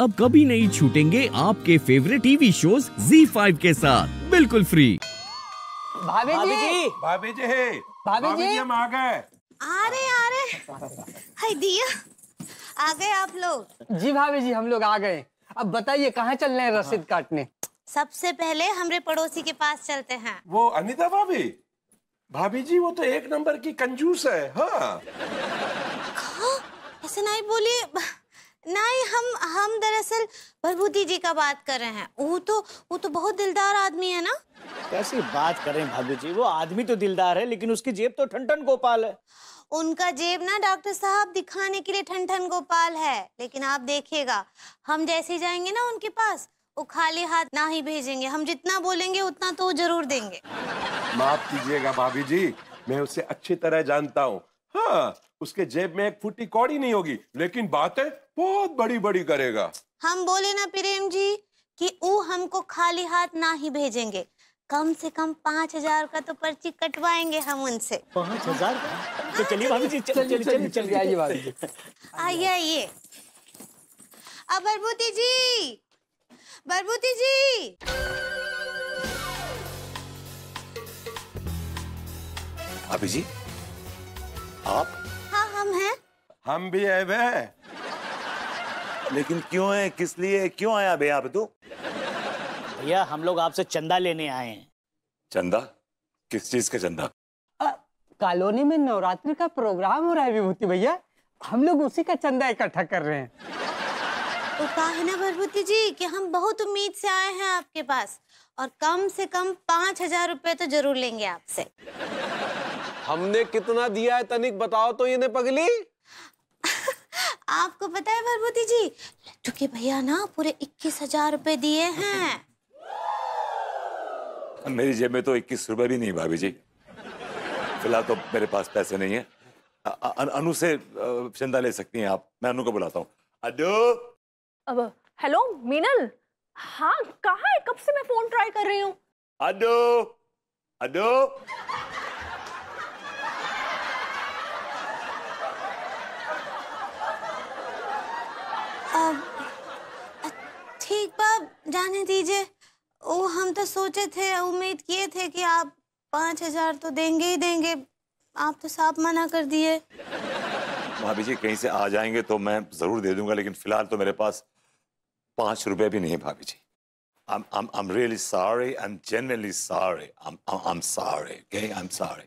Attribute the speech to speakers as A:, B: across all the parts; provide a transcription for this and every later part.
A: अब कभी नहीं छूटेंगे आपके फेवरेट टीवी शोज Z5 के साथ बिल्कुल फ्री
B: भाभी जी भाभी जी भाभी जी हम आ गए आ
C: रहे आ रहे हाय दिया आ गए आप लोग जी भाभी जी हम लोग आ गए अब बताइए कहाँ चल रहे हैं रसीद हाँ। काटने सबसे पहले हमारे पड़ोसी के पास चलते हैं
B: वो अनिता भाभी भाभी जी वो तो एक नंबर की कंजूस है हाँ,
C: हाँ ऐसे नहीं बोलिए नहीं हम हम दरअसल भभूति जी का बात कर रहे हैं वो तो वो तो बहुत दिलदार आदमी है ना
A: कैसी बात कर रहे हैं भाभी जी वो आदमी तो दिलदार है लेकिन उसकी जेब तो ठंडन गोपाल है
C: उनका जेब ना डॉक्टर साहब दिखाने के लिए ठंडन गोपाल है लेकिन आप देखिएगा हम जैसे जाएंगे ना उनके पास वो खाली हाथ ना ही भेजेंगे हम जितना बोलेंगे उतना तो जरूर देंगे
B: माफ कीजिएगा भाभी जी मैं उसे अच्छी तरह जानता हूँ हाँ उसके जेब में एक फुट कौड़ी नहीं होगी लेकिन बातें बहुत बड़ी बड़ी करेगा
C: हम बोले ना प्रेम जी कि वो हमको खाली हाथ ना ही भेजेंगे कम से कम पाँच हजार का तो पर्ची कटवाएंगे हम उनसे
A: पाँच हजार तो चलिए भाभी जी चलिए चलिए चलिए आइए भाभी जी
C: आइए आइए अब बरबूती जी बरबूती जी
B: भाभी जी हम भी है वे लेकिन क्यों है
A: किस लिए क्यों आया भैया आप तू भैया हम लोग आपसे चंदा लेने आए हैं
B: चंदा किस चीज का चंदा
C: कॉलोनी में नवरात्रि का प्रोग्राम हो रहा है विभूति भैया हम लोग उसी का चंदा इकट्ठा कर रहे हैं तो कहा है ना भरभूति जी कि हम बहुत उम्मीद से आए हैं आपके पास और कम से कम पाँच हजार रुपए तो जरूर लेंगे आपसे
B: हमने कितना दिया है तनिक बताओ तो ये ने पगली
C: आपको पता है भरभूति जी लट्टू के भैया ना पूरे इक्कीस हजार रूपए दिए हैं
B: मेरी जेब में तो इक्कीस रुपए भी नहीं भाभी जी फिलहाल तो मेरे पास पैसे नहीं है अ, अ, अनु से चंदा ले सकती हैं आप मैं अनु को बुलाता हूँ
C: अनु हेलो मीनल हाँ कहाँ है कब से मैं फोन ट्राई कर रही हूँ
B: अनु अनु
C: रहने दीजिए ओ हम तो सोचे थे उम्मीद किए थे कि आप पाँच हजार तो देंगे ही देंगे आप तो साफ मना कर दिए
B: भाभी जी कहीं से आ जाएंगे तो मैं जरूर दे दूंगा लेकिन फिलहाल तो मेरे पास पाँच रुपए भी नहीं भाभी जी I'm, I'm, I'm really sorry. I'm genuinely sorry. I'm, I'm, I'm sorry. Okay, I'm sorry.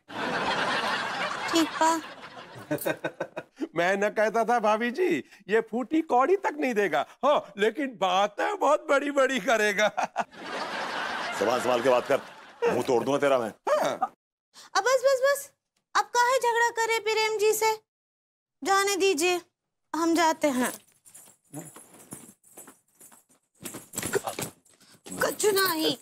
B: ठीक मैं न कहता था भाभी जी ये फूटी कौड़ी तक नहीं देगा हो लेकिन बातें बहुत बड़ी बड़ी करेगा सवाल सवाल के बात कर मुंह तोड़ दूंगा तेरा मैं हाँ।
C: अब बस बस बस अब काहे झगड़ा करे प्रेम जी से जाने दीजिए हम जाते हैं कुछ नहीं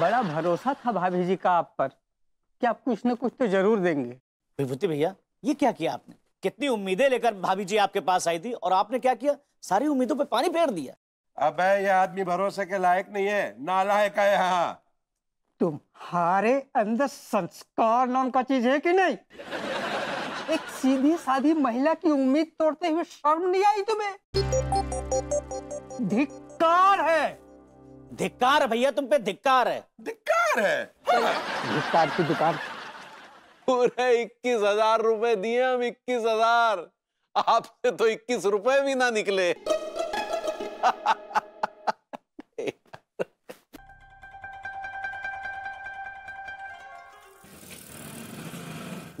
A: बड़ा भरोसा था भाभी जी का आप पर कि आप कुछ न कुछ तो जरूर देंगे विभूति भैया ये क्या किया आपने कितनी उम्मीदें लेकर भाभी जी आपके पास आई थी और आपने क्या किया सारी
B: उम्मीदों पे पानी फेर दिया अब यह आदमी भरोसे के लायक नहीं है नालायक है यहाँ
C: तुम्हारे अंदर संस्कार नाम का चीज है कि नहीं एक सीधी साधी महिला की उम्मीद तोड़ते हुए शर्म नहीं आई तुम्हें
A: धिक्कार है धिक्कार भैया तुम पे धिक्कार है
B: धिक्कार है
A: धिक्कार की दुकान
B: पूरे इक्कीस हजार रुपए दिए हम इक्कीस हजार आपसे तो इक्कीस रुपए भी ना निकले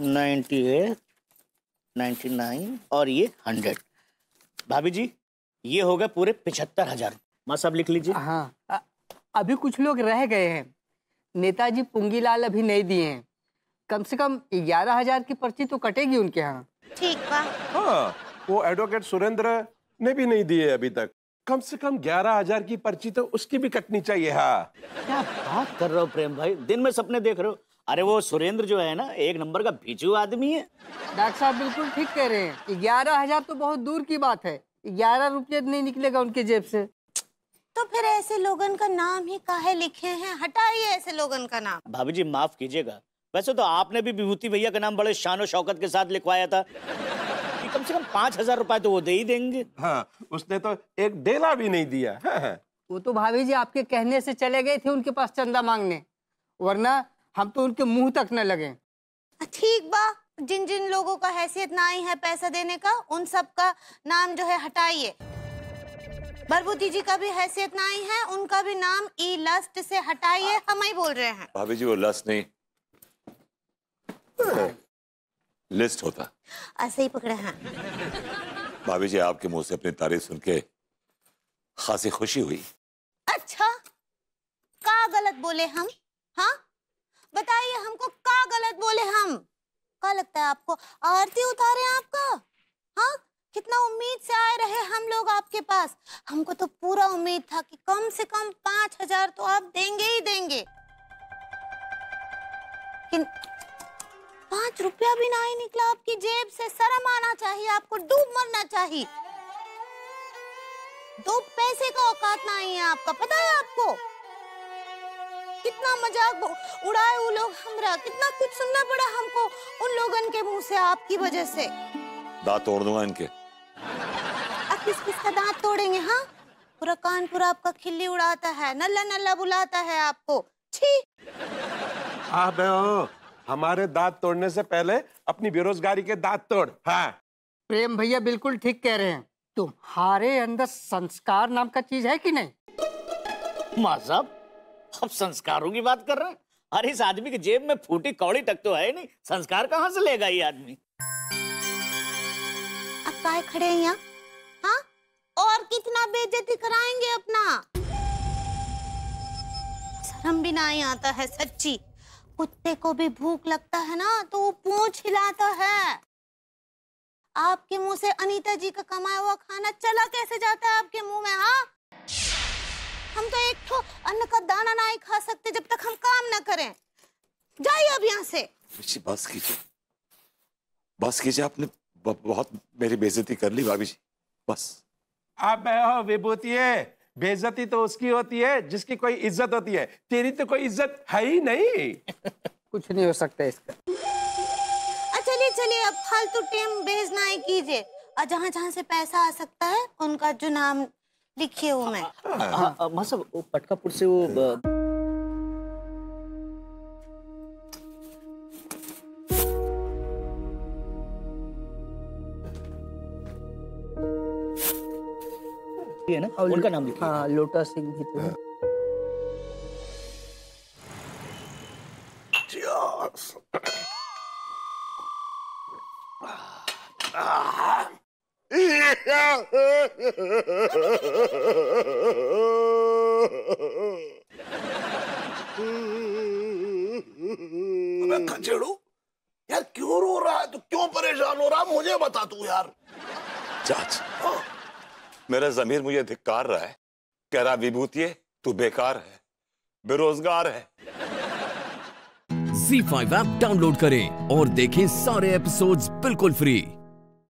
A: नाइन्टी एट नाइन्टी नाइन और ये हंड्रेड भाभी जी ये हो गए पूरे पिछहत्तर हजार माँ साहब लिख लीजिए हाँ
C: अभी कुछ लोग रह गए हैं नेताजी पुंगीलाल अभी नहीं दिए हैं कम से कम ग्यारह हजार की पर्ची तो कटेगी उनके यहाँ ठीक
B: हाँ वो एडवोकेट सुरेंद्र ने भी नहीं दिए अभी तक कम से कम ग्यारह हजार की पर्ची तो उसकी भी कटनी चाहिए हाँ
A: क्या बात कर रहे हो प्रेम भाई दिन में सपने देख रहे हो अरे वो सुरेंद्र जो है ना एक नंबर का भिजू आदमी है
C: डॉक्टर साहब बिल्कुल ठीक कह रहे हैं ग्यारह हजार तो बहुत दूर की बात है ग्यारह रुपये नहीं निकलेगा उनके जेब से तो फिर ऐसे लोगन का नाम ही काहे लिखे हैं हटाइए ऐसे लोगन का नाम
A: भाभी जी माफ कीजिएगा वैसे तो आपने भी विभूति भैया का नाम बड़े शान शौकत के साथ लिखवाया था कम से कम पांच हजार रुपए तो वो दे ही देंगे हाँ उसने तो
B: एक डेला भी नहीं दिया हाँ, हाँ।
C: वो तो भाभी जी आपके कहने से चले गए थे उनके पास चंदा मांगने वरना हम तो उनके मुंह तक न लगे ठीक बा जिन जिन लोगों का हैसियत ना ही है पैसा देने का उन सब का नाम जो है हटाइए बरबूती जी का भी हैसियत ना ही है उनका भी नाम ई लस्ट से हटाइए हम ही बोल रहे हैं
B: भाभी जी वो लस्ट नहीं हाँ। लिस्ट होता
C: ऐसे ही पकड़ा हाँ
B: भाभी जी आपके मुंह से अपनी तारीफ सुन के खासी खुशी हुई
C: अच्छा का गलत बोले हम हाँ बताइए हमको का गलत बोले हम क्या लगता है आपको आरती उतारे आपका हाँ कितना उम्मीद से आए रहे हम लोग आपके पास हमको तो पूरा उम्मीद था कि कम से कम पांच हजार तो आप देंगे ही देंगे पाँच रुपया भी नहीं निकला आपकी जेब से शर्म आना चाहिए आपको डूब मरना चाहिए दो पैसे का औकात नहीं है आपका पता है आपको कितना मजाक उड़ाए वो लोग हमरा कितना कुछ सुनना पड़ा हमको उन लोगों के मुंह से आपकी वजह से
B: दांत तोड़ दूंगा इनके अब
C: किस किस का दांत तोड़ेंगे हाँ पूरा कान पूरा आपका खिल्ली उड़ाता है नल्ला नल्ला बुलाता है आपको छी
B: आ हमारे दांत तोड़ने से पहले अपनी बेरोजगारी के दांत तोड़ हाँ
C: प्रेम भैया बिल्कुल ठीक कह रहे हैं तुम्हारे अंदर संस्कार नाम का चीज है कि नहीं
A: मजहब अब संस्कारों की बात कर रहे हैं अरे इस आदमी की जेब में फूटी कौड़ी तक तो है नहीं संस्कार कहाँ से लेगा ये आदमी अब काय खड़े हैं
C: यहाँ हाँ और कितना बेइज्जती कराएंगे अपना शर्म भी नहीं आता है सच्ची कुत्ते को भी भूख लगता है ना तो वो पूछ हिलाता है आपके मुंह से अनीता जी का कमाया हुआ खाना चला कैसे जाता है आपके मुंह में हाँ हम तो एक ठो अन्न का दाना ना ही खा सकते जब तक हम काम ना करें जाइए अब यहाँ से
B: बस कीजिए बस कीजिए आपने बहुत मेरी बेइज्जती कर ली भाभी जी बस आप विभूति बेजती तो उसकी होती है जिसकी कोई इज्जत होती है तेरी तो कोई इज्जत है ही नहीं
C: कुछ नहीं हो सकता इसका चलिए चलिए अब फालतू टेम भेजना ना कीजिए और जहाँ जहाँ से पैसा आ सकता है उनका जो नाम लिखे हूँ
A: मैं मसब पटकापुर से वो है ना उनका नाम लिखा हाँ लोटा सिंह भी तो हाँ।
B: खचेड़ू यार क्यों रो रहा है तो क्यों परेशान हो रहा मुझे बता तू यार चाच हाँ मेरा जमीर मुझे धिक्कार रहा है कह रहा विभूति तू बेकार है बेरोजगार है Z5 ऐप डाउनलोड करें और देखें सारे एपिसोड्स बिल्कुल फ्री